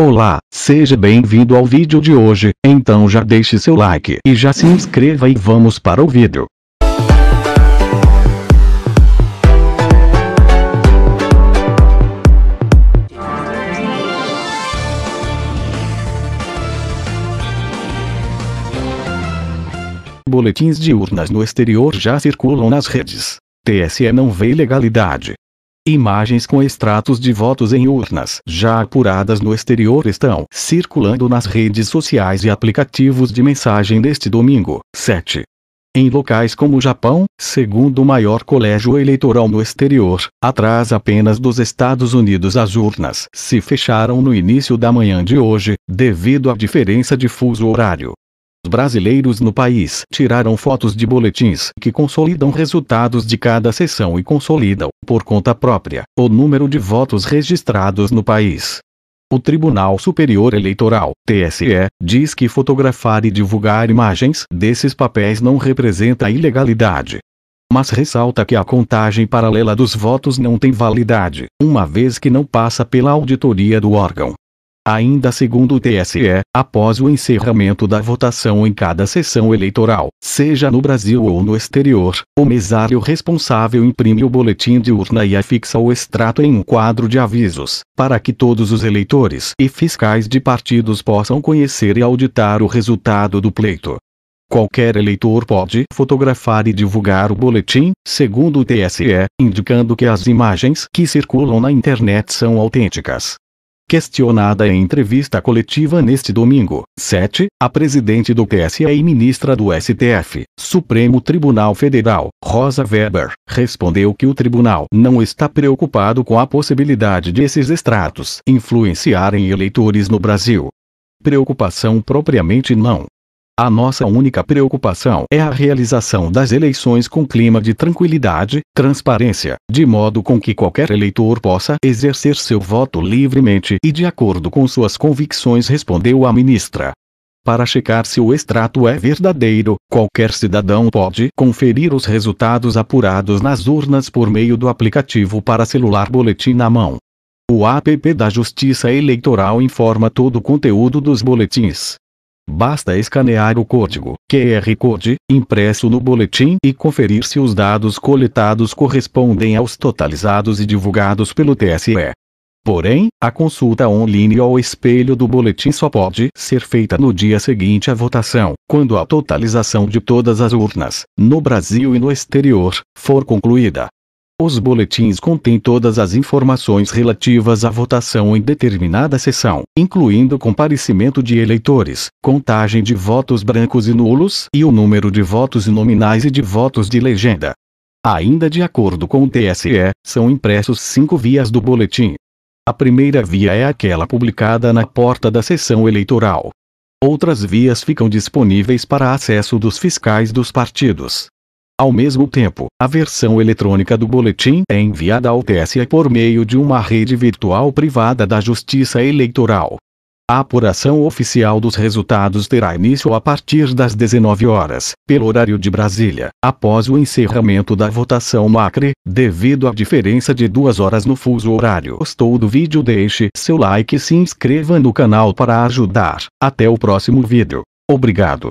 Olá, seja bem-vindo ao vídeo de hoje, então já deixe seu like e já se inscreva e vamos para o vídeo. Boletins de urnas no exterior já circulam nas redes. TSE não vê legalidade Imagens com extratos de votos em urnas já apuradas no exterior estão circulando nas redes sociais e aplicativos de mensagem deste domingo, 7. Em locais como o Japão, segundo o maior colégio eleitoral no exterior, atrás apenas dos Estados Unidos as urnas se fecharam no início da manhã de hoje, devido à diferença de fuso horário brasileiros no país tiraram fotos de boletins que consolidam resultados de cada sessão e consolidam, por conta própria, o número de votos registrados no país. O Tribunal Superior Eleitoral, TSE, diz que fotografar e divulgar imagens desses papéis não representa ilegalidade. Mas ressalta que a contagem paralela dos votos não tem validade, uma vez que não passa pela auditoria do órgão. Ainda segundo o TSE, após o encerramento da votação em cada sessão eleitoral, seja no Brasil ou no exterior, o mesário responsável imprime o boletim de urna e afixa o extrato em um quadro de avisos, para que todos os eleitores e fiscais de partidos possam conhecer e auditar o resultado do pleito. Qualquer eleitor pode fotografar e divulgar o boletim, segundo o TSE, indicando que as imagens que circulam na internet são autênticas. Questionada em entrevista coletiva neste domingo, 7, a presidente do TSE e ministra do STF, Supremo Tribunal Federal, Rosa Weber, respondeu que o tribunal não está preocupado com a possibilidade de esses extratos influenciarem eleitores no Brasil. Preocupação propriamente não a nossa única preocupação é a realização das eleições com clima de tranquilidade, transparência, de modo com que qualquer eleitor possa exercer seu voto livremente e de acordo com suas convicções, respondeu a ministra. Para checar se o extrato é verdadeiro, qualquer cidadão pode conferir os resultados apurados nas urnas por meio do aplicativo para celular boletim na mão. O app da Justiça Eleitoral informa todo o conteúdo dos boletins. Basta escanear o código QR Code impresso no boletim e conferir se os dados coletados correspondem aos totalizados e divulgados pelo TSE. Porém, a consulta online ao espelho do boletim só pode ser feita no dia seguinte à votação, quando a totalização de todas as urnas, no Brasil e no exterior, for concluída. Os boletins contêm todas as informações relativas à votação em determinada sessão, incluindo comparecimento de eleitores, contagem de votos brancos e nulos e o número de votos nominais e de votos de legenda. Ainda de acordo com o TSE, são impressos cinco vias do boletim. A primeira via é aquela publicada na porta da sessão eleitoral. Outras vias ficam disponíveis para acesso dos fiscais dos partidos. Ao mesmo tempo, a versão eletrônica do boletim é enviada ao TSE por meio de uma rede virtual privada da Justiça Eleitoral. A apuração oficial dos resultados terá início a partir das 19 horas, pelo horário de Brasília, após o encerramento da votação Macri, devido à diferença de duas horas no fuso horário. Gostou do vídeo? Deixe seu like e se inscreva no canal para ajudar. Até o próximo vídeo. Obrigado.